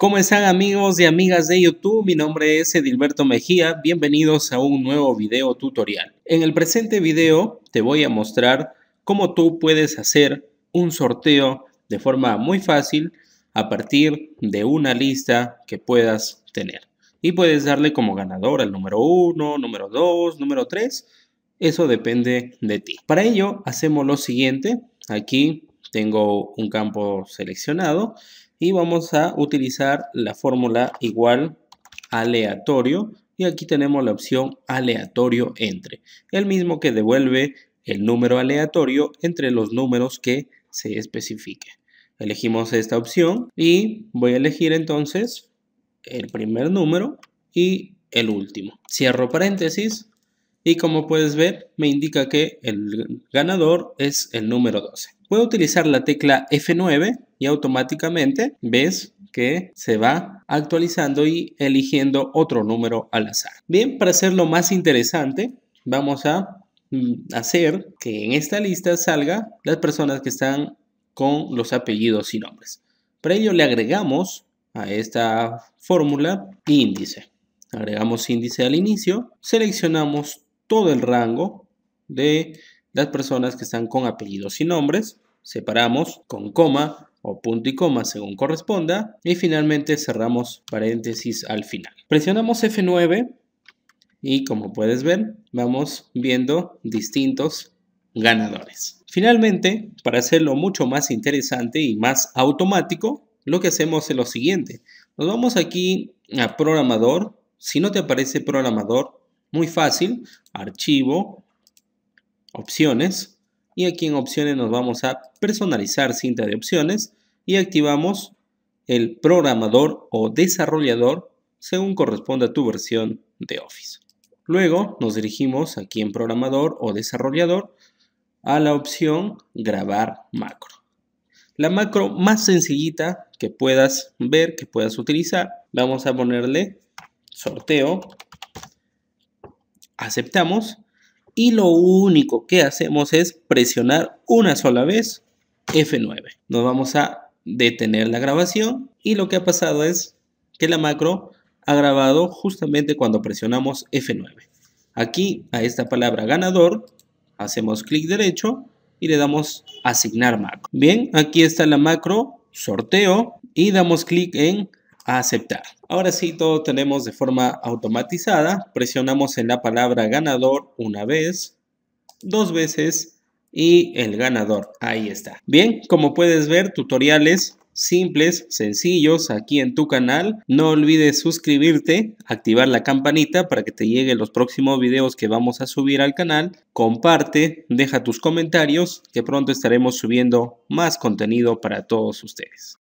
¿Cómo están amigos y amigas de YouTube? Mi nombre es Edilberto Mejía. Bienvenidos a un nuevo video tutorial. En el presente video te voy a mostrar cómo tú puedes hacer un sorteo de forma muy fácil a partir de una lista que puedas tener. Y puedes darle como ganador el número 1, número 2, número 3. Eso depende de ti. Para ello hacemos lo siguiente. Aquí tengo un campo seleccionado y vamos a utilizar la fórmula igual aleatorio y aquí tenemos la opción aleatorio entre, el mismo que devuelve el número aleatorio entre los números que se especifique. Elegimos esta opción y voy a elegir entonces el primer número y el último. Cierro paréntesis y como puedes ver me indica que el ganador es el número 12. Puedo utilizar la tecla F9 y automáticamente ves que se va actualizando y eligiendo otro número al azar. Bien, para hacerlo más interesante, vamos a mm, hacer que en esta lista salga las personas que están con los apellidos y nombres. Para ello le agregamos a esta fórmula índice. Agregamos índice al inicio, seleccionamos todo el rango de las personas que están con apellidos y nombres, separamos con coma o punto y coma según corresponda y finalmente cerramos paréntesis al final. Presionamos F9 y como puedes ver vamos viendo distintos ganadores. Finalmente, para hacerlo mucho más interesante y más automático, lo que hacemos es lo siguiente. Nos vamos aquí a programador. Si no te aparece programador, muy fácil, archivo, opciones y aquí en opciones nos vamos a personalizar cinta de opciones y activamos el programador o desarrollador según corresponda a tu versión de Office. Luego nos dirigimos aquí en programador o desarrollador a la opción grabar macro. La macro más sencillita que puedas ver, que puedas utilizar, vamos a ponerle sorteo, aceptamos y lo único que hacemos es presionar una sola vez F9. Nos vamos a detener la grabación y lo que ha pasado es que la macro ha grabado justamente cuando presionamos F9. Aquí a esta palabra ganador hacemos clic derecho y le damos asignar macro. Bien, aquí está la macro sorteo y damos clic en aceptar. Ahora sí, todo tenemos de forma automatizada. Presionamos en la palabra ganador una vez, dos veces y el ganador. Ahí está. Bien, como puedes ver, tutoriales simples, sencillos aquí en tu canal. No olvides suscribirte, activar la campanita para que te lleguen los próximos videos que vamos a subir al canal. Comparte, deja tus comentarios que pronto estaremos subiendo más contenido para todos ustedes.